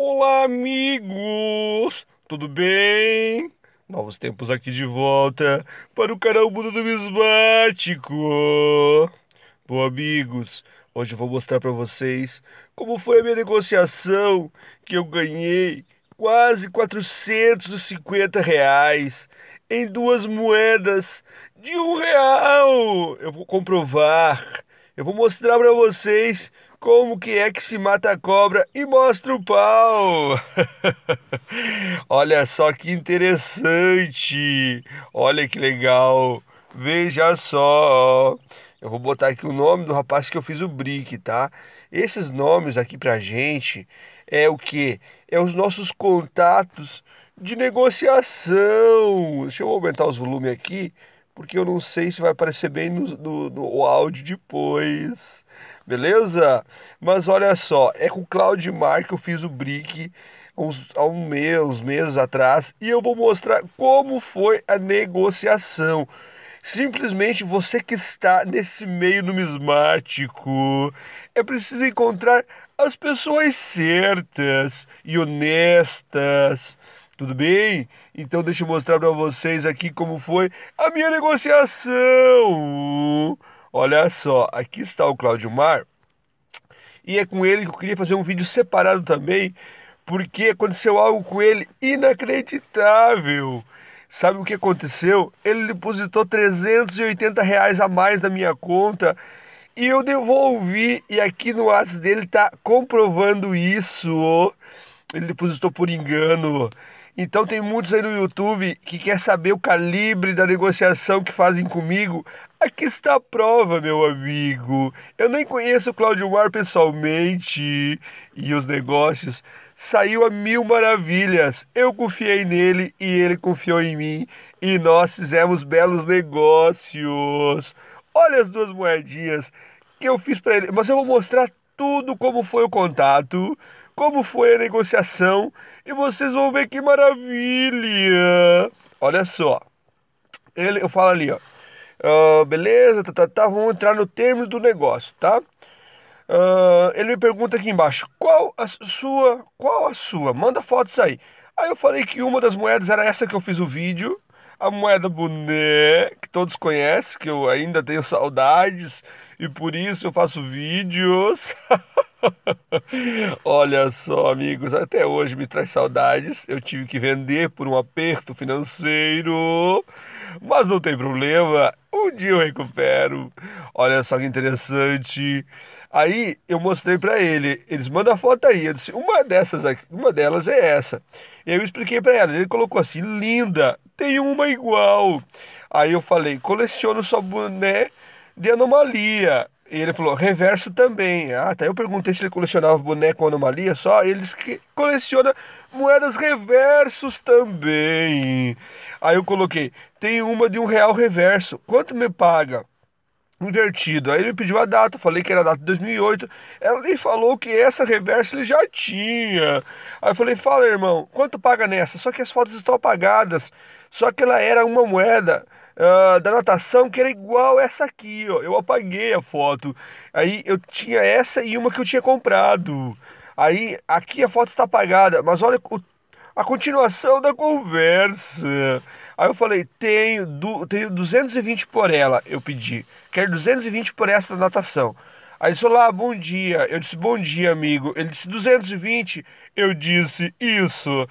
Olá, amigos! Tudo bem? Novos tempos aqui de volta para o canal Mundo Numismático. Bom, amigos, hoje eu vou mostrar para vocês como foi a minha negociação que eu ganhei quase 450 reais em duas moedas de um real. Eu vou comprovar, eu vou mostrar para vocês como que é que se mata a cobra e mostra o pau? Olha só que interessante! Olha que legal! Veja só! Eu vou botar aqui o nome do rapaz que eu fiz o brick, tá? Esses nomes aqui pra gente é o que? É os nossos contatos de negociação. Deixa eu aumentar os volumes aqui porque eu não sei se vai aparecer bem no, no, no áudio depois, beleza? Mas olha só, é com o Claudimar que eu fiz o brick uns, há um mês, uns meses atrás, e eu vou mostrar como foi a negociação. Simplesmente você que está nesse meio numismático é preciso encontrar as pessoas certas e honestas tudo bem? Então deixa eu mostrar para vocês aqui como foi a minha negociação. Olha só, aqui está o Cláudio Mar. E é com ele que eu queria fazer um vídeo separado também, porque aconteceu algo com ele inacreditável. Sabe o que aconteceu? Ele depositou 380 reais a mais na minha conta e eu devolvi. E aqui no WhatsApp dele está comprovando isso. Ele depositou por engano. Então tem muitos aí no YouTube que quer saber o calibre da negociação que fazem comigo. Aqui está a prova, meu amigo. Eu nem conheço o Claudio Mar pessoalmente e os negócios. Saiu a mil maravilhas. Eu confiei nele e ele confiou em mim. E nós fizemos belos negócios. Olha as duas moedinhas que eu fiz para ele. Mas eu vou mostrar tudo como foi o contato como foi a negociação e vocês vão ver que maravilha. Olha só, ele, eu falo ali, ó, uh, beleza, tá, tá, tá, vamos entrar no termo do negócio, tá? Uh, ele me pergunta aqui embaixo, qual a sua, qual a sua, manda fotos aí. Aí eu falei que uma das moedas era essa que eu fiz o vídeo, a moeda boné, que todos conhecem, que eu ainda tenho saudades e por isso eu faço vídeos. Olha só, amigos, até hoje me traz saudades. Eu tive que vender por um aperto financeiro, mas não tem problema, um dia eu recupero. Olha só que interessante. Aí eu mostrei para ele, eles mandam a foto aí. Eu disse, uma dessas aqui, uma delas é essa. E eu expliquei para ela, ele colocou assim, linda, tem uma igual. Aí eu falei, coleciono só boné de anomalia. E ele falou, reverso também. Ah, até tá. eu perguntei se ele colecionava boneco anomalia só. Ele disse que coleciona moedas reversos também. Aí eu coloquei, tem uma de um real reverso. Quanto me paga? Invertido. Aí ele pediu a data, falei que era a data de 2008. Ela nem falou que essa reverso ele já tinha. Aí eu falei, fala irmão, quanto paga nessa? Só que as fotos estão apagadas. Só que ela era uma moeda uh, da natação que era igual essa aqui, ó. Eu apaguei a foto. Aí eu tinha essa e uma que eu tinha comprado. Aí aqui a foto está apagada, mas olha o, a continuação da conversa. Aí eu falei: tenho, du, tenho 220 por ela, eu pedi. Quero 220 por essa da natação. Aí ele disse: Olá, ah, bom dia. Eu disse: Bom dia, amigo. Ele disse: 220. Eu disse: Isso.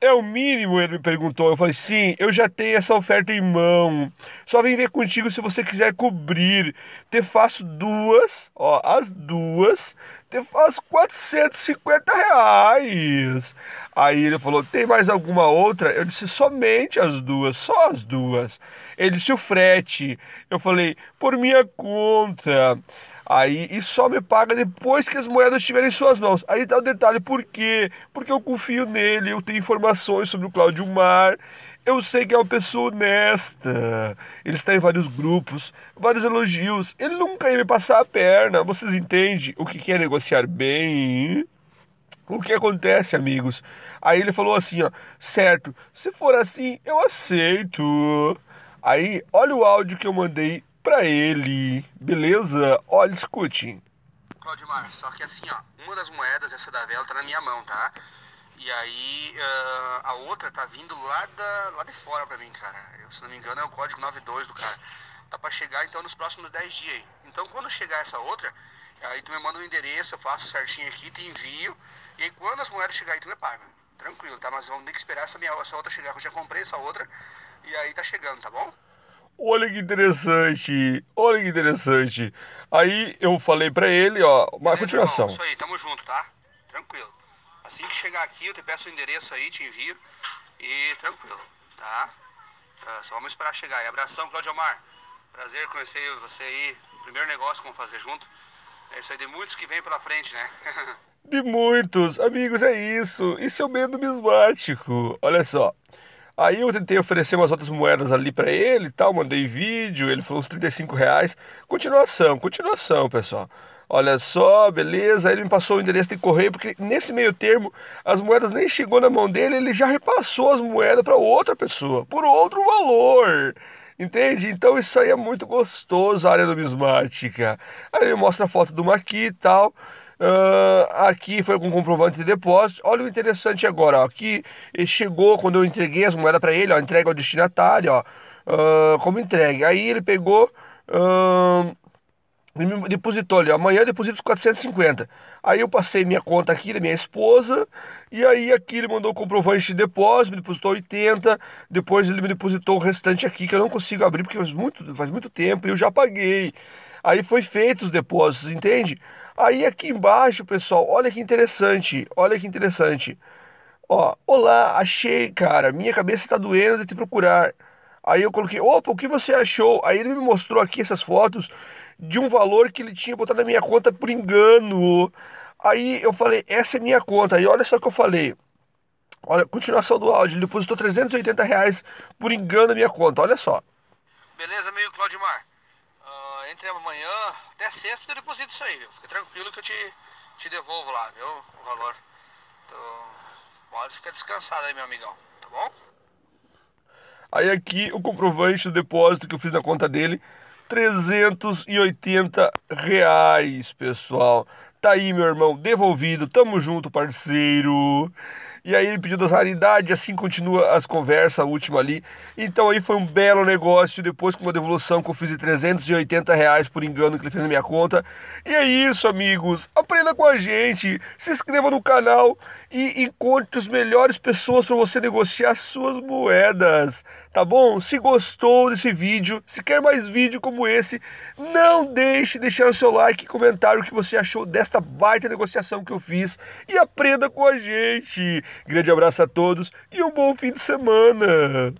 É o mínimo, ele me perguntou. Eu falei, sim, eu já tenho essa oferta em mão. Só vem ver contigo se você quiser cobrir. Te faço duas, ó, as duas. Te faço 450 reais. Aí ele falou, tem mais alguma outra? Eu disse, somente as duas, só as duas. Ele disse, o frete. Eu falei, por minha conta. Aí, e só me paga depois que as moedas estiverem em suas mãos. Aí dá o um detalhe, por quê? Porque eu confio nele, eu tenho informações sobre o Cláudio Mar, eu sei que é uma pessoa honesta. Ele está em vários grupos, vários elogios. Ele nunca ia me passar a perna. Vocês entendem o que é negociar bem? O que acontece, amigos? Aí ele falou assim, ó, certo, se for assim, eu aceito. Aí, olha o áudio que eu mandei pra ele. Beleza? Olha, escute. Claudimar, só que assim, ó, uma das moedas, essa da vela, tá na minha mão, tá? E aí uh, a outra tá vindo lá, da, lá de fora pra mim, cara. Eu, se não me engano, é o código 92 do cara. Tá pra chegar então nos próximos 10 dias aí. Então quando chegar essa outra, aí tu me manda o um endereço, eu faço certinho aqui, te envio. E aí quando as moedas chegarem, tu me paga. Tranquilo, tá? Mas vamos ter que esperar essa, minha, essa outra chegar, eu já comprei essa outra. E aí tá chegando, tá bom? Olha que interessante, olha que interessante. Aí eu falei para ele, ó, uma Beleza, continuação. Irmão, isso aí, tamo junto, tá? Tranquilo. Assim que chegar aqui, eu te peço o endereço aí, te envio. E tranquilo, tá? tá só vamos esperar chegar. E abração, Claudio Omar. Prazer conhecer você aí. Primeiro negócio que vamos fazer junto. É isso aí de muitos que vem pela frente, né? de muitos, amigos, é isso. Isso é o medo mismático. Olha só. Aí eu tentei oferecer umas outras moedas ali para ele e tal, mandei vídeo, ele falou uns 35 reais. Continuação, continuação, pessoal. Olha só, beleza. ele me passou o endereço de correio, porque nesse meio termo as moedas nem chegou na mão dele, ele já repassou as moedas para outra pessoa, por outro valor. Entende? Então isso aí é muito gostoso, a área numismática. Aí ele mostra a foto de uma aqui e tal. Uh, aqui foi com comprovante de depósito. Olha o interessante agora, ó, aqui eh, chegou quando eu entreguei as moedas para ele, ó, entrega ao destinatário, ó, uh, como entregue. Aí ele pegou, uh, me depositou ali, ó, amanhã eu deposito os 450. Aí eu passei minha conta aqui da minha esposa, e aí aqui ele mandou o comprovante de depósito, me depositou 80, depois ele me depositou o restante aqui, que eu não consigo abrir porque faz muito, faz muito tempo e eu já paguei. Aí foi feito os depósitos, entende? Aí aqui embaixo, pessoal, olha que interessante, olha que interessante. Ó, olá, achei, cara, minha cabeça está doendo de te procurar. Aí eu coloquei, opa, o que você achou? Aí ele me mostrou aqui essas fotos de um valor que ele tinha botado na minha conta por engano. Aí eu falei, essa é minha conta. Aí olha só o que eu falei. Olha, continuação do áudio. Ele depositou 380 reais por engano na minha conta. Olha só. Beleza, amigo Mar? entre amanhã até sexta eu deposito isso aí, viu? Fica tranquilo que eu te, te devolvo lá, viu? O valor. Então, pode ficar descansado aí, meu amigão, tá bom? Aí aqui o comprovante do depósito que eu fiz na conta dele, 380 reais, pessoal. Tá aí, meu irmão, devolvido. Tamo junto, parceiro. E aí ele pediu das raridades, assim continua as conversas, a última ali. Então aí foi um belo negócio, depois com uma devolução que eu fiz de 380 reais por engano que ele fez na minha conta. E é isso, amigos. Aprenda com a gente, se inscreva no canal e encontre as melhores pessoas para você negociar suas moedas tá bom? Se gostou desse vídeo, se quer mais vídeo como esse, não deixe de deixar o seu like e comentário o que você achou desta baita negociação que eu fiz e aprenda com a gente. Grande abraço a todos e um bom fim de semana.